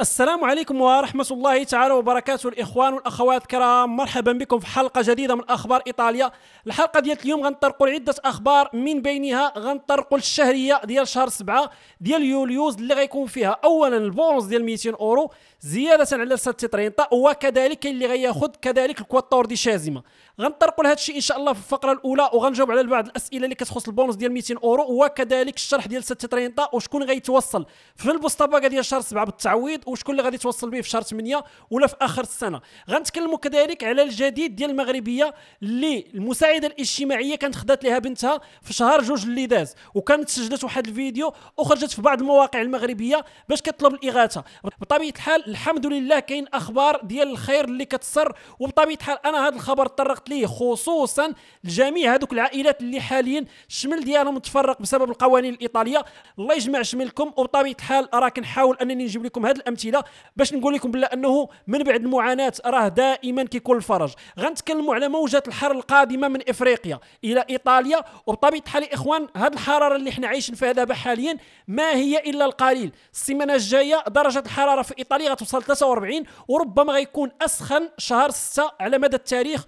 السلام عليكم ورحمة الله تعالى وبركاته الإخوان والأخوات الكرام مرحبا بكم في حلقة جديدة من أخبار إيطاليا الحلقة ديال اليوم غنطرقوا لعدة أخبار من بينها غنطرقوا الشهرية ديال شهر سبعة ديال يوليوز اللي غيكون فيها أولا البونص ديال 200 أورو زياده على الساتي ترينتا طيب، وكذلك كاين اللي غياخذ كذلك الكواتور دي شازمه غنطرقوا لهذا الشيء ان شاء الله في الفقره الاولى وغنجاوب على بعض الاسئله اللي كتخص البونص ديال 200 اورو وكذلك الشرح ديال ساتي ترينطا طيب، وشكون غيتوصل في البوستاباكا ديال شهر 7 بالتعويض وشكون اللي غادي يتوصل به في شهر 8 ولا في اخر السنه غنتكلموا كذلك على الجديد ديال المغربيه اللي المساعده الاجتماعيه كانت خدات لها بنتها في شهر جوج اللي داز وكانت سجلت واحد الفيديو وخرجت في بعض المواقع المغربيه باش كتطلب الاغاثه بطبيعه الحال الحمد لله كاين اخبار ديال الخير اللي كتصر وبطبيعه الحال انا هذا الخبر تطرقت ليه خصوصا لجميع هذوك العائلات اللي حاليا الشمل ديالهم تفرق بسبب القوانين الايطاليه الله يجمع شملكم وبطبيعه الحال راه كنحاول انني نجيب لكم هذه الامثله باش نقول لكم بلا انه من بعد المعاناه راه دائما كيكون الفرج غنتكلموا على موجه الحر القادمه من افريقيا الى ايطاليا وبطبيعه الحال يا اخوان هذه الحراره اللي حنا عايشين فيها دابا حاليا ما هي الا القليل السيمانه الجايه درجه الحراره في ايطاليا توصل 43 وربما غيكون اسخن شهر 6 على مدى التاريخ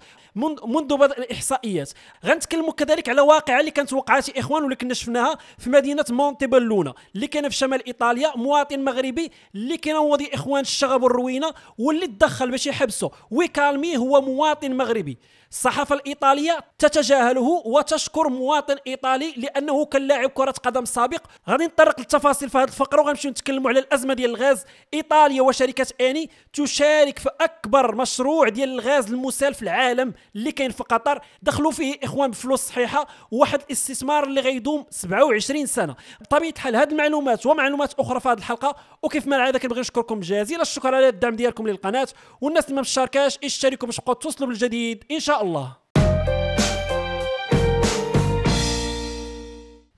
منذ بدء الاحصائيات غنتكلموا كذلك على واقعه اللي كانت وقعات يا اخوان واللي كنا شفناها في مدينه مونتيبلونا اللي كان في شمال ايطاليا مواطن مغربي اللي كان يا اخوان الشغب والروينه واللي تدخل باش يحبسه ويكالمي هو مواطن مغربي الصحافة الإيطالية تتجاهله وتشكر مواطن إيطالي لأنه كان لاعب كرة قدم سابق غادي نطرق للتفاصيل في هذه الفقرة وغنمشيو نتكلموا على الأزمة ديال الغاز إيطاليا وشركة أني تشارك في أكبر مشروع ديال الغاز المسال في العالم اللي كاين في قطر دخلوا فيه إخوان بفلوس صحيحة واحد الاستثمار اللي غيدوم 27 سنة بطبيعة الحال هذه المعلومات ومعلومات أخرى في هذه الحلقة وكيف ما العادة كنبغي نشكركم جزيل الشكر على الدعم ديالكم للقناة والناس اللي ما مشاركاش اشتركوا باش توصلوا بالجديد إن شاء الله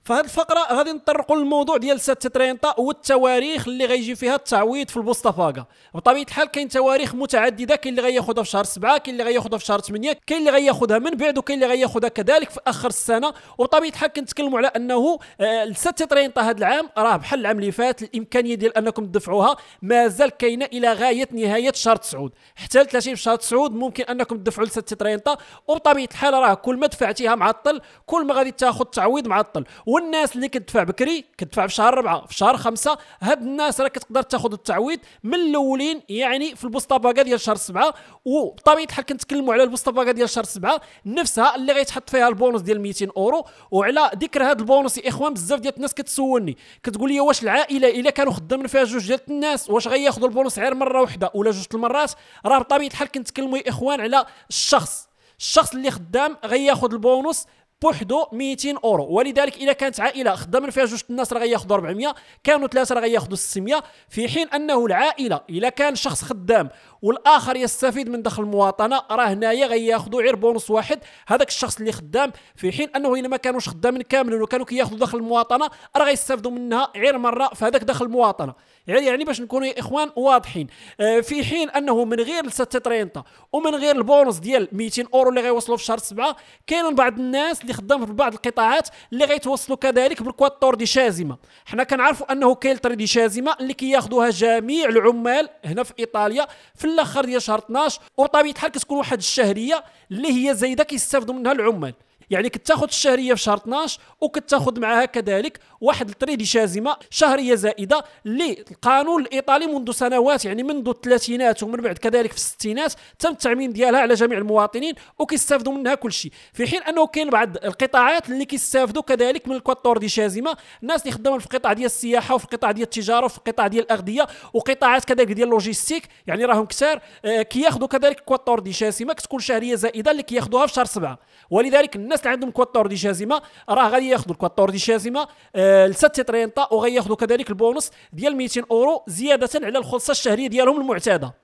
فهاد الفقره غادي نطرقوا للموضوع ديال ساتترينطا والتواريخ اللي غيجي فيها التعويض في البوستافاغا بطبيعه الحال كاين تواريخ متعدده كاين اللي غياخذها في شهر 7 كاين اللي غياخذها في شهر 8 كاين اللي غياخذها من بعد وكاين اللي غياخذها كذلك في اخر السنه وبطبيعه الحال كنتكلموا على انه آه، ساتترينطا هذا العام راه بحال العام اللي فات الامكانيه ديال انكم تدفعوها مازال كاينه الى غايه نهايه شهر 9 حتى 30 شهر 9 ممكن انكم تدفعوا لساتترينطا وبطبيعه الحال راه كل ما دفعتيها معطل كل ما غادي تاخذ تعويض معطل والناس اللي كتدفع بكري كتدفع في شهر ربعة في شهر خمسة هاد الناس راه كتقدر تاخذ التعويض من الاولين يعني في البوسطه باكا ديال شهر سبعة وبطبيعه الحال كنتكلموا على البوسطه باكا ديال شهر سبعة نفسها اللي غيتحط فيها البونص ديال 200 اورو وعلى ذكر هاد البونص يا اخوان بزاف ديال الناس كتسولني كتقول لي واش العائله الا كانوا خدامين فيها جوج ديال الناس واش غياخذوا البونص غير مره واحده ولا جوج المرات راه بطبيعه الحال كنتكلموا يا اخوان على الشخص الشخص اللي خدام غياخذ البونص بوحدو 200 اورو ولذلك اذا كانت عائله خدامين فيها جوج الناس راه غياخذوا 400 كانوا ثلاثه راه غياخذوا 600 في حين انه العائله اذا كان شخص خدام والاخر يستفيد من دخل المواطنه راه هنايا غياخذوا غير بونص واحد هذاك الشخص اللي خدام في حين انه الا ما كانوش خدامين كاملين وكانوا كياخذوا دخل المواطنه راه غيستافدوا منها غير مره في هذاك دخل المواطنه يعني-, يعني باش نكونوا يا اخوان واضحين آه، في حين انه من غير ترينتا ومن غير البونص ديال 200 اورو اللي غيوصلوا في شهر سبعه كاين بعض الناس اللي خدام في بعض القطاعات اللي غيتوصلوا كذلك بالكواتور دي شازمه حنا كنعرفوا انه كاين دي شازمه اللي كياخذوها جميع العمال هنا في ايطاليا في الاخر ديال شهر 12 وبطبيعه الحال كتكون واحد الشهريه اللي هي زايده كيستافدوا منها العمال يعني كتاخذ الشهريه في شهر 12 وكتاخذ معها كذلك واحد التريدي شازمه شهريه زائده للقانون الايطالي منذ سنوات يعني منذ الثلاثينات ومن بعد كذلك في الستينات تم التعميم ديالها على جميع المواطنين وكيستافدوا منها كل شيء في حين انه كاين بعض القطاعات اللي كيستافدوا كذلك من الكواتور دي شازمه الناس اللي خدامين في القطاع ديال السياحه وفي القطاع ديال التجاره وفي القطاع ديال الاغذيه وقطاعات كذلك ديال اللوجيستيك يعني راهم كثار آه، كياخذوا كذلك الكواتور دي شازمه كتكون شهريه زائده اللي كياخذوها في شهر سبعه ولذلك الناس اللي عندهم كواتور دي جازمه راه غادي ياخذوا الكواتور دي جازمه آه، لست ترينطا وغياخذوا كذلك البونص ديال 200 اورو زياده على الخلصه الشهريه ديالهم المعتاده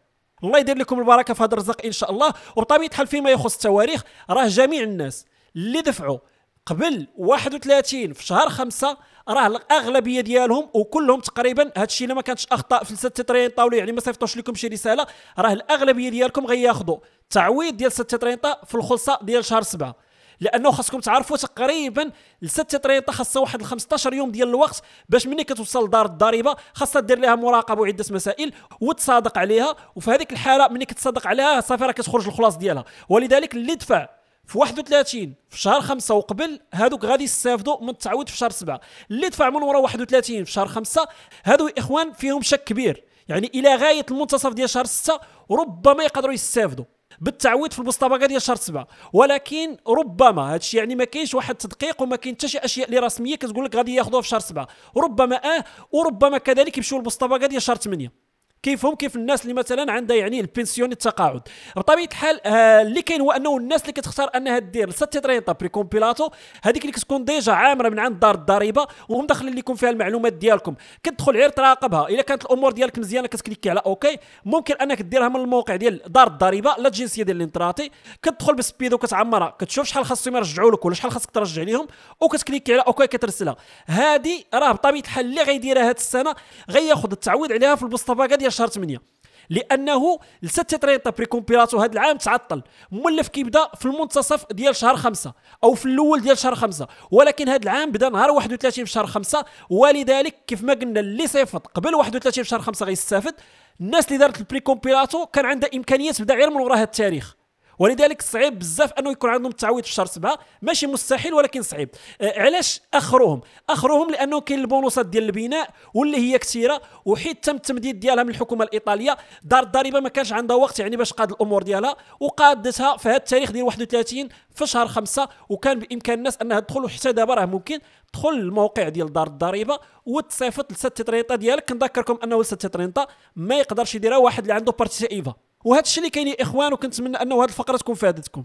الله يدير لكم البركه في هذا الرزق ان شاء الله وبطبيعه الحال فيما يخص التواريخ راه جميع الناس اللي دفعوا قبل 31 في شهر 5 راه الاغلبيه ديالهم وكلهم تقريبا هادشي الا ما كانتش اخطاء في ست ترين طاولي يعني ما صيفطوش لكم شي رساله راه الاغلبيه ديالكم غياخذوا تعويض ديال ست ترين في الخلصه ديال شهر 7 لانه خاصكم تعرفوا تقريبا لست تريطه خاصها واحد 15 يوم ديال الوقت باش ملي كتوصل لدار الضريبه خاصها دير لها مراقبه وعده مسائل وتصادق عليها وفي هذيك الحاله ملي كتصادق عليها صافي راه كتخرج الخلاص ديالها ولذلك اللي دفع في 31 في شهر 5 وقبل هذوك غادي يستافدوا من التعويض في شهر 7 اللي دفع من ورا 31 في شهر 5 هادو اخوان فيهم شك كبير يعني الى غايه المنتصف ديال شهر 6 ربما يقدروا يستافدوا بالتعويض في المسابقه ديال شهر سبعه ولكن ربما هادشي يعني ما كاينش واحد التدقيق وما كاين حتى شي اشياء اللي رسميه كتقول لك غادي ياخذوها في شهر سبعه ربما اه وربما كذلك يمشيو للمسابقه ديال شهر 8 كيفهم كيف الناس اللي مثلا عندها يعني البنسيون التقاعد بطبيعه الحال آه اللي كاين هو انه الناس اللي كتختار انها دير 730 بري كومبيلاتو هذيك اللي كتكون ديجا عامره من عند دار الضريبه وهم داخلين لكم فيها المعلومات ديالكم كتدخل غير تراقبها اذا كانت الامور ديالك مزيانه كتكليكي على اوكي ممكن انك ديرها من الموقع ديال دار الضريبه لا الجنسيه ديال الانتراتي كتدخل بسبيد وكتعمرها كتشوف شحال خاصهم يرجعوا لك ولا شحال خاصك ترجع لهم وكتكليكي على اوكي كترسلها هذه راه بطبيعه الحال اللي غيديرها هذه السنه غياخذ التعويض عليها في البوسطه 8 شهر 8 لانه لسه تيتريطا بريكومبيراتو هذا العام تعطل مولف كيبدا في المنتصف ديال شهر خمسة او في الاول ديال شهر خمسة ولكن هذا العام بدا نهار 31 في شهر خمسة ولذلك كيف ما قلنا اللي صيفط قبل 31 في شهر خمسة غيستافد الناس اللي دارت البريكومبيراتو كان عندها امكانيات تبدا غير من وراء هذا التاريخ ولذلك صعيب بزاف انه يكون عندهم التعويض في شهر سبعه ماشي مستحيل ولكن صعيب آه علاش اخروهم اخروهم لانه كاين البونصات ديال البناء واللي هي كثيره وحيت تم التمديد ديالها من الحكومه الايطاليه دار الضريبه ما كانش عندها وقت يعني باش قاد الامور ديالها وقادتها في هذا التاريخ ديال 31 في شهر 5 وكان بامكان الناس انها تدخل وحتى دابا راه ممكن تدخل للموقع ديال دار الضريبه وتصيفط لست ترينطا ديالك نذكركم انه لست ترينطا ما يقدرش يديرها واحد اللي عنده بارتي ايفا وهذا الشيء اللي كاين يا اخوان وكنتمنى انه هذه الفقره تكون فادتكم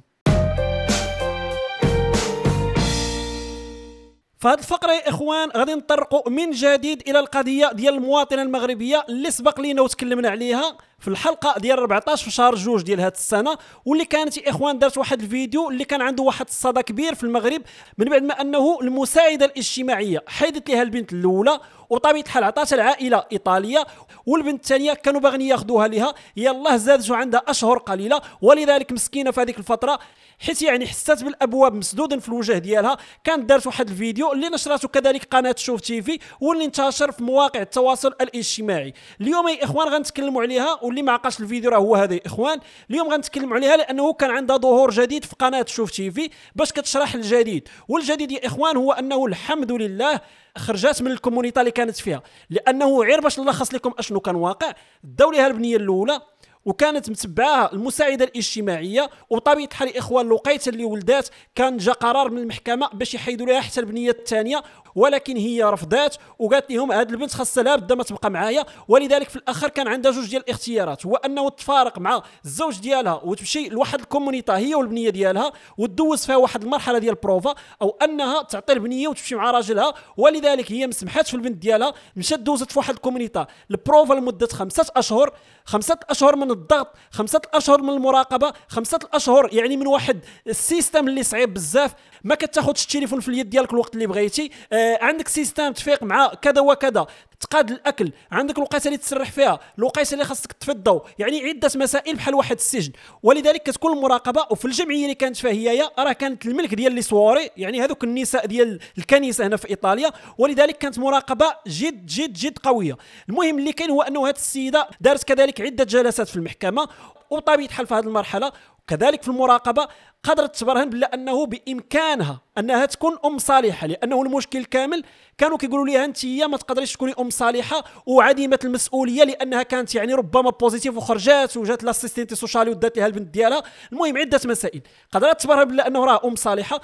فهاد الفقرة يا إخوان غادي نطرقوا من جديد إلى القضية ديال المواطنة المغربية اللي سبق لينا وتكلمنا عليها في الحلقة ديال 14 في شهر جوج ديال هاد السنة واللي كانت يا إخوان دارت واحد الفيديو اللي كان عنده واحد الصدى كبير في المغرب من بعد ما أنه المساعدة الاجتماعية حيدت لها البنت الأولى وطبيعه الحال عطاتها العائله ايطاليه والبنت الثانيه كانوا باغيين ياخذوها لها يلاه زادت عندها اشهر قليله ولذلك مسكينه في هذيك الفتره حيت يعني حسات بالابواب مسدودا في الوجه ديالها كانت دارت واحد الفيديو اللي نشرته كذلك قناه شوف تيفي واللي انتشر في مواقع التواصل الاجتماعي اليوم يا اخوان غنتكلموا عليها واللي ما عقاش الفيديو راه هو هذا يا اخوان اليوم غنتكلموا عليها لانه كان عندها ظهور جديد في قناه شوف تيفي باش كتشرح الجديد والجديد يا اخوان هو انه الحمد لله خرجات من الكومونيتا اللي كانت فيها لانه غير باش نلخص لكم اشنو كان واقع الدوله البنيه الاولى وكانت متبعاها المساعده الاجتماعيه وبطبيعه الحال الاخوان لقيت اللي ولدات كان جا قرار من المحكمه باش يحيدوا لها حتى البنيه الثانيه ولكن هي رفضات وقالت لهم هاد البنت خاصها لابد ما تبقى معايا ولذلك في الاخر كان عندها جوج ديال الاختيارات هو انه تفارق مع الزوج ديالها وتمشي لواحد الكومونيتا هي والبنيه ديالها وتدوز فيها واحد المرحله ديال البروفا او انها تعطي البنيه وتمشي مع راجلها ولذلك هي مسمحات في البنت ديالها مشات دوزت في واحد الكومونيتا البروفا لمده خمسة اشهر خمسة اشهر من الضغط خمسة اشهر من المراقبه خمسة اشهر يعني من واحد السيستم اللي صعيب بزاف ما كتاخذش التليفون في اليد ديالك الوقت اللي بغيتي آه، آه عندك سيستم تفيق مع كذا وكذا تقاد الاكل عندك الوقيته اللي تسرح فيها الوقيته اللي خاصك تطفي الضوء يعني عده مسائل بحال واحد السجن ولذلك كتكون المراقبه وفي الجمعيه اللي كانت فيها هي راه كانت الملك ديال لي سواري يعني هذوك النساء ديال الكنيسه هنا في ايطاليا ولذلك كانت مراقبه جد جد جد قويه المهم اللي كاين هو انه هذه السيده دارت كذلك عده جلسات في المحكمه وبطبيعه الحال في هذه المرحله كذلك في المراقبه قدرت تبرهن بلا انه بامكانها انها تكون ام صالحه لانه المشكل كامل كانوا كيقولوا لي انت ما تقدريش تكوني ام صالحه وعديمه المسؤوليه لانها كانت يعني ربما بوزيتيف وخرجات وجات لاسيستينتي سوشالي ودات لها البنت ديالها المهم عده مسائل قدرات تبرر بلا انه راه ام صالحه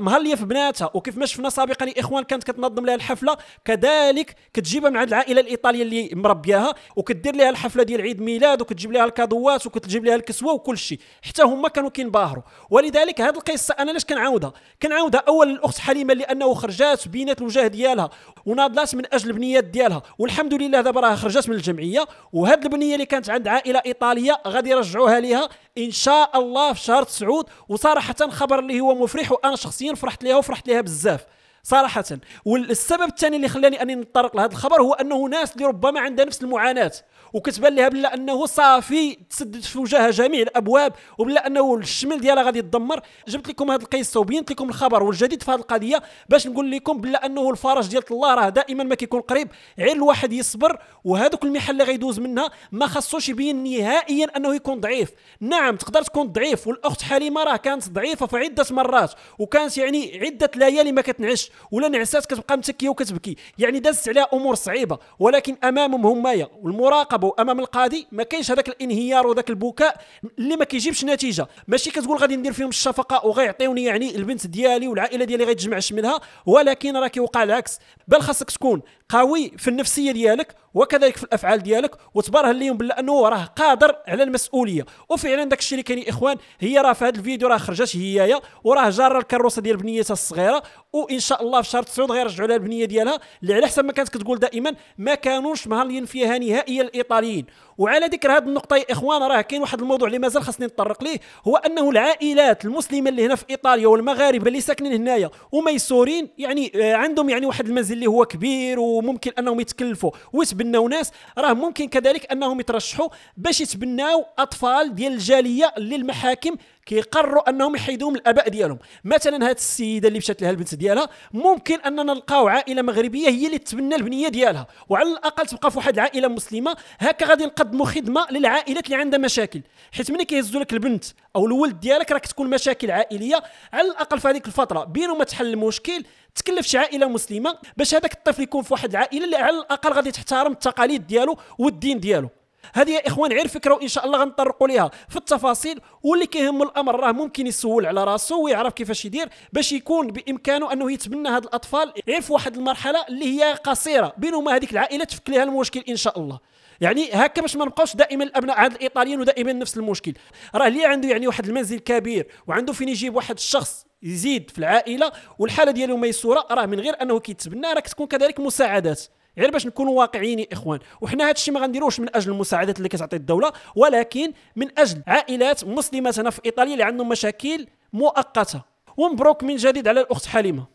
مهليه في بناتها وكيف ما شفنا سابقا الاخوان كانت كتنظم لها الحفله كذلك كتجيبها من عند العائله الايطاليه اللي مربياها وكدير لها الحفله ديال عيد ميلاد وكتجيب لها الكادوات وكتجيب لها الكسوه وكل شيء حتى هما كانوا كينباهروا ولذلك هذه القصه انا علاش كنعاودها كنعاودها اولا الاخت حليمه لانه خرجات بينات الوجه ديالها ديالها وناضلات من اجل البنيات ديالها والحمد لله دابا راه خرجت من الجمعيه وهاد البنيه اللي كانت عند عائله ايطاليه غادي يرجعوها ليها ان شاء الله في شهر تسعود وصراحه خبر اللي هو مفرح وانا شخصيا فرحت ليها وفرحت ليها بزاف صراحه والسبب الثاني اللي خلاني اني نتطرق لهذا الخبر هو انه ناس اللي ربما عندها نفس المعاناه وكتبان لها بلا انه صافي تسدد في وجهها جميع الابواب وبلا انه الشمل ديالها غادي يتدمر جبت لكم هذه القصه وبينت لكم الخبر والجديد في هذه القضيه باش نقول لكم بلا انه الفرج ديال الله راه دائما ما كيكون قريب غير الواحد يصبر وهذوك المحل اللي غيدوز منها ما خصوش يبين نهائيا انه يكون ضعيف نعم تقدر تكون ضعيف والاخت حليمه راه كانت ضعيفه في عده مرات وكانت يعني عده ليالي ما كتنعش ولا نعسات كتبقى متكيه وكتبكي يعني دازت عليها امور صعيبه ولكن امامهم همايا والمراقبه وامام القاضي ما كاينش هذاك الانهيار وذاك البكاء اللي ما كيجيبش نتيجه ماشي كتقول غادي ندير فيهم الشفقه وغيعطيوني يعني البنت ديالي والعائله ديالي غيتجمع منها ولكن راه كيوقع العكس بل خاصك تكون قوي في النفسيه ديالك وكذلك في الافعال ديالك وتباره اليوم بلا انه راه قادر على المسؤوليه وفعلا داك الشيء اللي كاين اخوان هي راه في هذا الفيديو راه خرجت هيايا وراه جاره الكروسه ديال بنيتها الصغيره وان شاء الله في شهر 9 غيرجعوا لها البنيه ديالها اللي على حسب ما كانت كتقول دائما ما كانوش نهار فيها نهائيا الايطاليين وعلى ذكر هذه النقطه يا اخوان راه كاين واحد الموضوع اللي مازال خاصني نتطرق ليه هو انه العائلات المسلمه اللي هنا في ايطاليا والمغاربه اللي ساكنين هنايا وميسورين يعني آه، عندهم يعني واحد المنزل اللي هو كبير وممكن انهم يتكلفوا ويتبناو ناس راه ممكن كذلك انهم يترشحوا باش يتبناو اطفال ديال الجاليه للمحاكم كيقرروا انهم يحيدوا من الاباء ديالهم مثلا هاد السيده اللي مشات لها البنت ديالها ممكن اننا نلقاو عائله مغربيه هي اللي تتبنى البنيه ديالها وعلى الاقل تبقى في واحد العائله مسلمه هكا غادي نقدموا خدمه للعائلات اللي عندها مشاكل حيت ملي كيهزوا لك البنت او الولد ديالك راك تكون مشاكل عائليه على الاقل في هذيك الفتره بين ما تحل المشكل تكلف شي عائله مسلمه باش هذاك الطفل يكون في واحد العائله اللي على الاقل غادي تحترم التقاليد ديالو والدين ديالو هذه يا اخوان غير فكره وان شاء الله غنطرقوا ليها في التفاصيل واللي كيهم الامر راه ممكن يسول على راسو ويعرف كيفاش يدير باش يكون بامكانه انه يتبنى هاد الاطفال غير في واحد المرحله اللي هي قصيره بينما هذيك العائله تفك لها المشكل ان شاء الله يعني هكا باش ما نبقاوش دائما الابناء عند الايطاليين ودائما نفس المشكل راه اللي عنده يعني واحد المنزل كبير وعنده فين يجيب واحد الشخص يزيد في العائله والحاله ديالو ميسوره راه من غير انه كيتبنى راه كتكون كذلك مساعدات غير باش نكونوا واقعيين يا اخوان وحنا هذا الشيء ما غنديروش من اجل المساعدات اللي كتعطي الدوله ولكن من اجل عائلات مسلمات هنا في ايطاليا اللي عندهم مشاكل مؤقته ومبروك من جديد على الاخت حليمه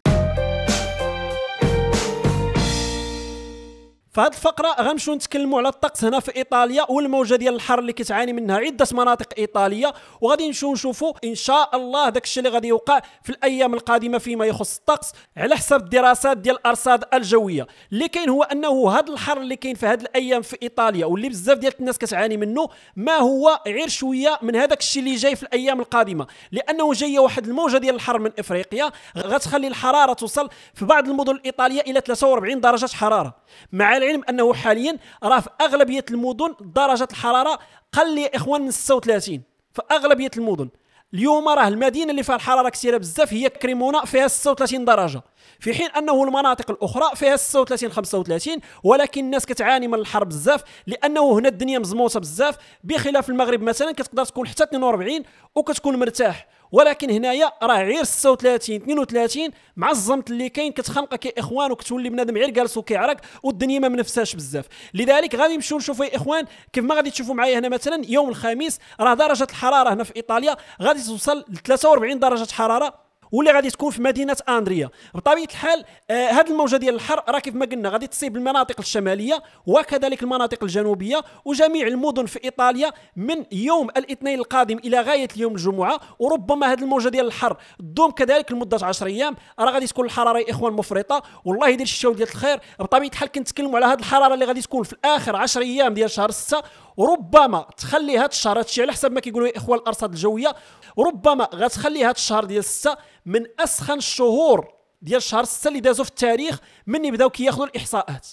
في هذه الفقره غنمشيو نتكلموا على الطقس هنا في ايطاليا والموجه ديال الحر اللي كتعاني منها عده مناطق ايطاليه وغادي نمشيو نشوفوا ان شاء الله داك الشيء اللي غادي يوقع في الايام القادمه فيما يخص الطقس على حسب الدراسات ديال الارصاد الجويه اللي كاين هو انه هذا الحر اللي كاين في هذه الايام في ايطاليا واللي بزاف ديال الناس كتعاني منه ما هو غير شويه من هذاك الشيء اللي جاي في الايام القادمه لانه جايه واحد الموجه ديال الحر من افريقيا غتخلي الحراره توصل في بعض المدن الايطاليه الى 43 درجه حراره مع العلم انه حاليا راه في اغلبيه المدن درجه الحراره قل يا اخوان من 36 في اغلبيه المدن اليوم راه المدينه اللي فيها الحراره كثيره بزاف هي كريمونه فيها 36 درجه في حين انه المناطق الاخرى فيها 36 35 ولكن الناس كتعاني من الحر بزاف لانه هنا الدنيا مزموطه بزاف بخلاف المغرب مثلا كتقدر تكون حتى 42 وكتكون مرتاح ولكن هنايا راه عير 36 32 مع الزمط اللي كاين كتخنق كاخوان اخوان وكتولي بنادم عير جالس وكيعرق والدنيا ما منفساش بزاف لذلك غادي نمشيو نشوفوا يا اخوان كيف ما غادي تشوفوا معايا هنا مثلا يوم الخميس راه درجه الحراره هنا في ايطاليا غادي توصل ل 43 درجه حراره واللي غادي تكون في مدينه اندريا بطبيعه الحال هذه آه الموجه ديال الحر راه كيف ما قلنا غادي تصيب المناطق الشماليه وكذلك المناطق الجنوبيه وجميع المدن في ايطاليا من يوم الاثنين القادم الى غايه اليوم الجمعه وربما هذه الموجه ديال الحر تدوم كذلك لمده 10 ايام راه غادي تكون الحراره يا اخوان مفرطه والله يدير الشاو ديال الخير بطبيعه الحال كنتكلموا على هذه الحراره اللي غادي تكون في اخر 10 ايام ديال شهر 6 وربما تخلي هذا الشهر الشيء على حسب ما كيقولوا اخوان الارصاد الجويه ربما غتخلي هذا الشهر ديال 6 من اسخن الشهور ديال شهر 6 اللي دازو في التاريخ من بداو كياخذوا الاحصاءات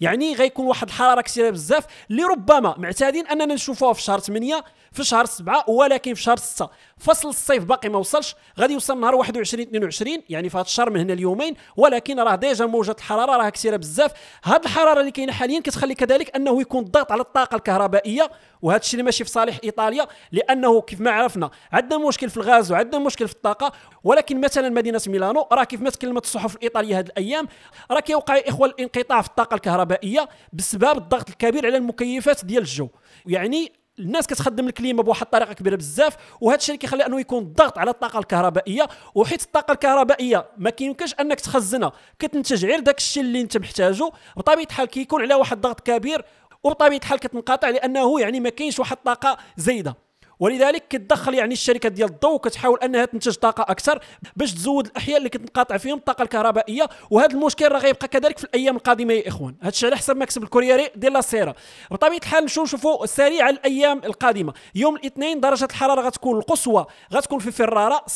يعني غيكون واحد الحراره كثيره بزاف اللي ربما معتادين اننا نشوفوها في شهر 8 في شهر 7 ولكن في شهر 6 فصل الصيف باقي ما وصلش غادي يوصل نهار 21 22 يعني في هذا الشهر من هنا اليومين ولكن راه ديجا موجه الحراره راه كثيره بزاف هاد الحراره اللي كاينه حاليا كتخلي كذلك انه يكون الضغط على الطاقه الكهربائيه وهذا الشيء اللي ماشي في صالح ايطاليا لانه كيف ما عرفنا عندنا مشكل في الغاز وعندنا مشكل في الطاقه ولكن مثلا مدينه ميلانو راه كيف ما تكلمت الصحف الايطاليه هذه الايام راه كيوقع اخوه الانقطاع في الطاقه الكهربائيه الكهربائيه بسبب الضغط الكبير على المكيفات ديال الجو يعني الناس كتخدم الكليمه بواحد الطريقه كبيره بزاف وهذا الشيء اللي كيخلي انه يكون الضغط على الطاقه الكهربائيه وحيت الطاقه الكهربائيه ما كيمكنش انك تخزنها كتنتج غير داك الشيء اللي انت محتاجه بطبيعه الحال كيكون على واحد الضغط كبير وبطبيعه الحال كتنقطع لانه يعني ما كاينش واحد الطاقه زايده ولذلك كتدخل يعني الشركه ديال الضوء كتحاول انها تنتج طاقه اكثر باش تزود الاحياء اللي كتنقطع فيهم الطاقه الكهربائيه وهذا المشكل راه غيبقى كذلك في الايام القادمه يا اخوان هادشي على حسب مكسب الكوريري ديال لاسيرا بطبيعه الحال نمشيو نشوفوا سريعا الايام القادمه يوم الاثنين درجه الحراره غتكون القصوى غتكون في فراره 36.3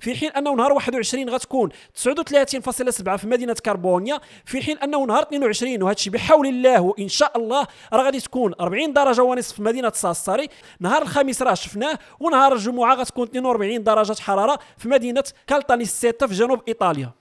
في حين انه نهار 21 غتكون 39.7 في مدينه كربونيا في حين انه نهار 22 وهذا الشيء بحول الله وان شاء الله راه غادي تكون 40 درجه ونصف في مدينه ساساري نهار الخميس راه شفناه ونهار الجمعه غتكون 42 درجه حراره في مدينه كالتانيسيتا في جنوب ايطاليا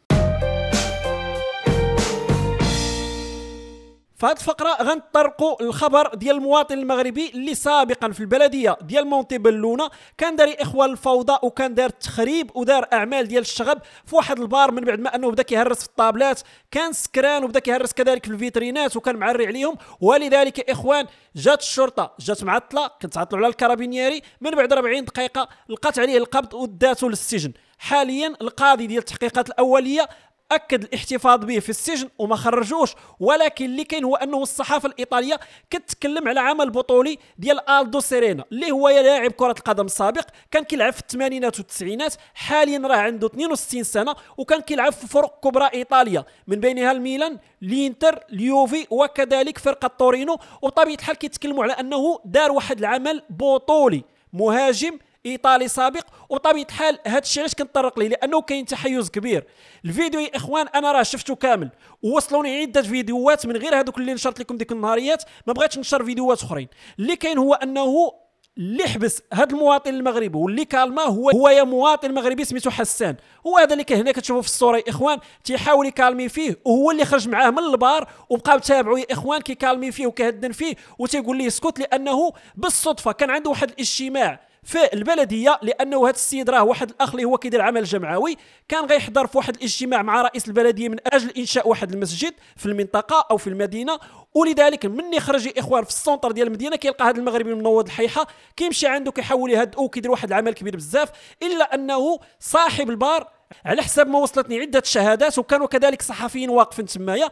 فهاد الفقره غنطرقوا الخبر ديال المواطن المغربي اللي سابقا في البلديه ديال مونتي بلونه كان دار اخوان الفوضى وكان دار تخريب ودار اعمال ديال الشغب في واحد البار من بعد ما انه بدا كيهرس في الطابلات كان سكران وبدا كيهرس كذلك في الفيترينات وكان معري عليهم ولذلك اخوان جات الشرطه جات معطله عطلوا على الكارابينيري من بعد 40 دقيقه لقات عليه القبض وداتو للسجن حاليا القاضي ديال التحقيقات الاوليه اكد الاحتفاظ به في السجن وما خرجوش ولكن اللي كاين هو انه الصحافه الايطاليه كتكلم على عمل بطولي ديال الدو سيرينا اللي هو لاعب كره القدم السابق كان كيلعب في الثمانينات والتسعينات حاليا راه عنده 62 سنه وكان كيلعب في فرق كبرى ايطاليا من بينها الميلان الانتر اليوفي وكذلك فرقه تورينو وطبيعه الحال كيتكلموا على انه دار واحد العمل بطولي مهاجم ايطالي سابق وطبيعه الحال هذا الشيء علاش كنطرق ليه لانه كاين تحيز كبير الفيديو يا اخوان انا راه شفته كامل ووصلوني عده فيديوهات من غير هذوك اللي نشرت لكم ديك النهاريات ما بغيتش نشر فيديوهات اخرين اللي كاين هو انه اللي حبس هذا المواطن المغربي واللي كالما هو هو يا مواطن مغربي سميتو حسان هو هذا اللي هنا كتشوفوا في الصوره يا اخوان تيحاول يكالمي فيه وهو اللي خرج معاه من البار وبقى متابعو يا اخوان كيكالمي فيه وكيهدن فيه وتيقول ليه اسكت لانه بالصدفه كان عنده واحد الاجتماع في البلديه لانه هذا السيد راه واحد الاخ اللي هو كيدير عمل جمعوي كان غيحضر في واحد الاجتماع مع رئيس البلديه من اجل انشاء واحد المسجد في المنطقه او في المدينه ولذلك مني خرج اخوان في السونتر ديال المدينه كيلقى هذا المغربي منوض الحيحه كيمشي عنده كيحاول او كيدير واحد العمل كبير بزاف الا انه صاحب البار على حسب ما وصلتني عده شهادات وكانوا كذلك صحفيين واقفين تمايا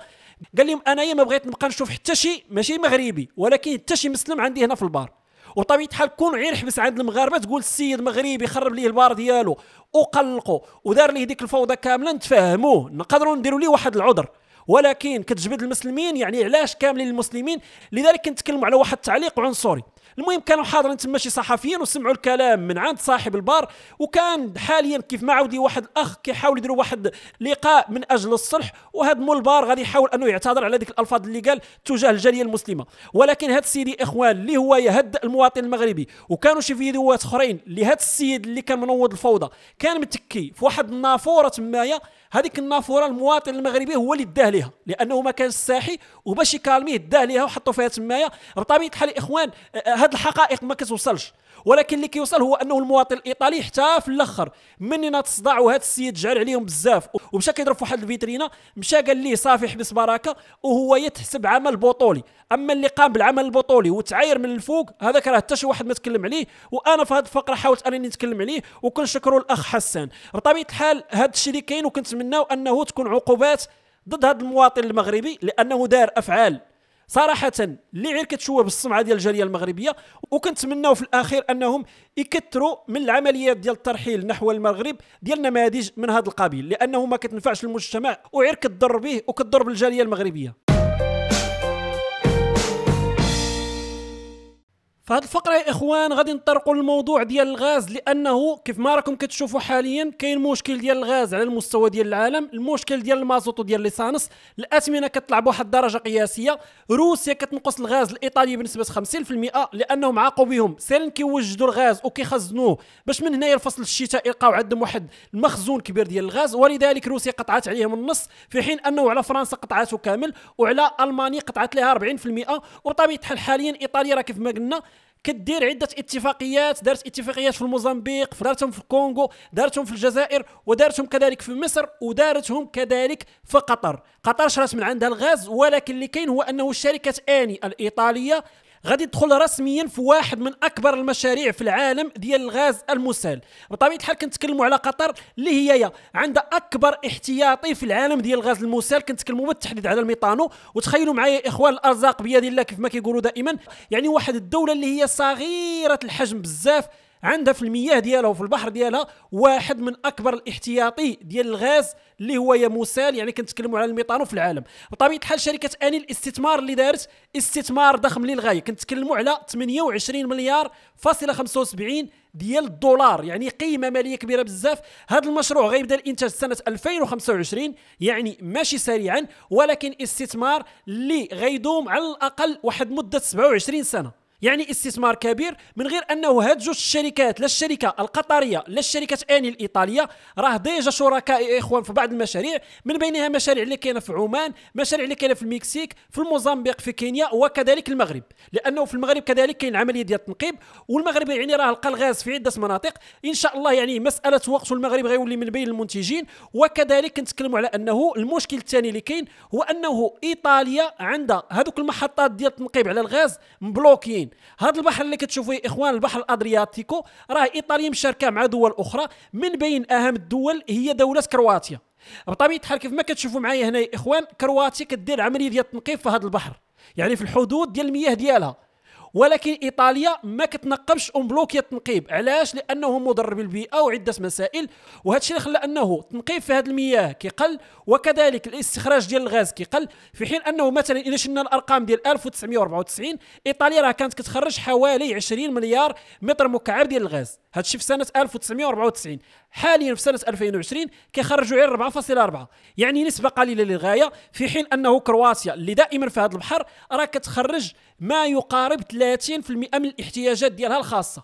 قال لهم انايا ما بغيت نبقى نشوف حتى شي ماشي مغربي ولكن حتى شي مسلم عندي هنا في البار وطبيعه الحال كون غير حبس عند المغاربه تقول السيد مغربي خرب ليه البار ديالو وقلقوا ودار ليه ديك الفوضى كامله نتفاهموه نقدروا نديروا ليه واحد العذر ولكن كتجبد المسلمين يعني علاش كاملين المسلمين لذلك كنتكلموا على واحد التعليق عنصري المهم كانوا حاضرين تما شي صحفيين وسمعوا الكلام من عند صاحب البار وكان حاليا كيف ما عاودي واحد الاخ كيحاول يديروا واحد لقاء من اجل الصلح وهذا مول البار غادي يحاول انه يعتذر على ديك الالفاظ اللي قال تجاه الجاليه المسلمه ولكن هذا السيد اخوان اللي هو يهد المواطن المغربي وكانوا شي فيديوهات اخرين لهذا السيد اللي كان منوض الفوضى كان متكي في واحد النافوره تمايا هذيك النافوره المواطن المغربي هو اللي داه ليها لانه ما كانش الساحي وباش يكالميه داه ليها وحطوا فيها تمايا بطبيعه الحال اخوان آه، آه، هاد الحقائق ما كتوصلش ولكن اللي كيوصل هو انه المواطن الايطالي حتى في الاخر منين تصدع وهذا السيد جعل عليهم بزاف ومشى كيضرب فواحد الفيترينا مشى قال ليه صافي حبس بركه وهو يتحسب عمل بطولي اما اللي قام بالعمل البطولي وتعاير من الفوق هذاك راه حتى شي واحد ما تكلم عليه وانا في هاد الفقره حاولت انني نتكلم عليه وكنشكروا الاخ حسان بطبيعه الحال هاد الشيء اللي كاين وكنتمناو انه تكون عقوبات ضد هذا المواطن المغربي لانه دار افعال صراحه اللي غير كتشوه بالسمعه ديال الجاليه المغربيه وكنتمناو في الاخير انهم يكثروا من العمليات ديال الترحيل نحو المغرب ديال نماذج من هذا القبيل لانه ما كتنفعش المجتمع وغير كتضر به وكتضر بالجاليه المغربيه فهاد الفقره يا اخوان غادي نطرقوا الموضوع ديال الغاز لانه كيف ما راكم كتشوفوا حاليا كاين مشكل ديال الغاز على المستوى ديال العالم المشكل ديال المازوت وديال ليسانس الاثمنه كتطلع بواحد الدرجه قياسيه روسيا كتنقص الغاز الايطالي بنسبه 50% لانهم عاقوا بهم سالين كيوجدوا الغاز وكيخزنوه باش من هنايا الفصل الشتاء يلقاو عندهم واحد المخزون كبير ديال الغاز ولذلك روسيا قطعت عليهم النص في حين انه على فرنسا قطعته كامل وعلى المانيا قطعت لها 40% وبطبيعه الحال حاليا ايطاليا راه كيف ما قلنا كدير عده اتفاقيات دارت اتفاقيات في الموزمبيق دارتهم في الكونغو دارتهم في الجزائر ودارتهم كذلك في مصر ودارتهم كذلك في قطر قطر شرات من عندها الغاز ولكن اللي كاين هو انه الشركه اني الايطاليه غادي يدخل رسميا في واحد من اكبر المشاريع في العالم ديال الغاز المسال بطبيعه الحال كنتكلموا على قطر اللي هي عندها اكبر احتياطي في العالم ديال الغاز المسال كنتكلموا بالتحديد على الميثانول وتخيلوا معايا اخوان الارزاق بيد الله كيف ما كيقولوا دائما يعني واحد الدوله اللي هي صغيره الحجم بزاف عندها في المياه ديالها وفي البحر ديالها واحد من اكبر الاحتياطي ديال الغاز اللي هو يموسال يعني كنتكلموا على الميطانو في العالم بطبيعه الحال شركه اني الاستثمار اللي دارت استثمار ضخم للغايه كنتكلموا على 28 مليار فاصله 75 ديال الدولار يعني قيمه ماليه كبيره بزاف هذا المشروع غيبدا الانتاج سنه 2025 يعني ماشي سريعا ولكن استثمار اللي غيدوم على الاقل واحد مده 27 سنه يعني استثمار كبير من غير انه هاد جوج الشركات لا الشركه القطريه لا الشركه اني الايطاليه راه ديجا شركاء اخوان في بعض المشاريع من بينها مشاريع اللي كاينه في عمان مشاريع اللي كاينه في المكسيك في الموزمبيق في كينيا وكذلك المغرب لانه في المغرب كذلك كاين عمليه ديال التنقيب والمغرب يعني راه لقى الغاز في عده مناطق ان شاء الله يعني مساله وقت المغرب غيولي من بين المنتجين وكذلك كنتكلموا على انه المشكل الثاني اللي كاين هو انه ايطاليا عندها هذوك المحطات ديال التنقيب على الغاز مبلوكين الايطاليين هذا البحر اللي كتشوفوه اخوان البحر الادرياتيكو راه ايطاليا مشاركه مع دول اخرى من بين اهم الدول هي دوله كرواتيا بطبيعه الحال كيف ما كتشوفوا معايا هنا يا اخوان كرواتيا كدير عمليه ديال التنقيب في هذا البحر يعني في الحدود ديال المياه ديالها ولكن ايطاليا ما كتنقبش اون بلوك التنقيب علاش لانه مضر بالبيئه وعده مسائل وهذا الشيء خلى انه التنقيب في هذه المياه كيقل وكذلك الاستخراج ديال الغاز كيقل في حين انه مثلا اذا شلنا الارقام ديال 1994 ايطاليا راه كانت كتخرج حوالي 20 مليار متر مكعب ديال الغاز هادشي في سنه 1994 حاليا في سنه 2020 كيخرجوا غير 4.4 يعني نسبه قليله للغايه في حين انه كرواتيا اللي دائما في هذا البحر راه كتخرج ما يقارب 30% من الاحتياجات ديالها الخاصه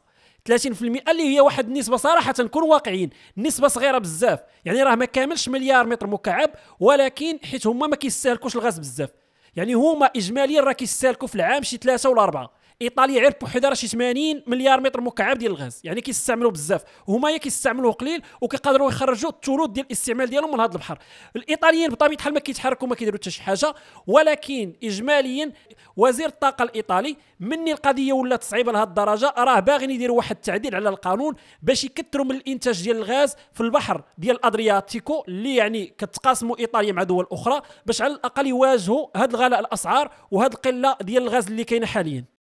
30% اللي هي واحد النسبه صراحه نكون واقعيين نسبه صغيره بزاف يعني راه ما كاملش مليار متر مكعب ولكن حيت هما ما كيستهلكوش الغاز بزاف يعني هما اجماليا راه كيستهلكوا في العام شي ثلاثة ولا أربعة ايطاليا عرفوا 80 مليار متر مكعب ديال الغاز يعني كيستعملوا بزاف هما يا كيستعملوه قليل وكيقدروا يخرجوا الثلث ديال الاستعمال ديالهم من هذا البحر الايطاليين بطبيعه الحال ما كيتحركوا ما كيديروا حتى شي حاجه ولكن اجماليا وزير الطاقه الايطالي مني القضيه ولات صعيبه لهذه الدرجه راه باغيين يديروا واحد التعديل على القانون باش يكثروا من الانتاج ديال الغاز في البحر ديال الادرياتيكو اللي يعني كتقاسموا ايطاليا مع دول اخرى باش على الاقل يواجهوا هذا الغلاء الاسعار وهذا القله ديال الغاز اللي كاينه حاليا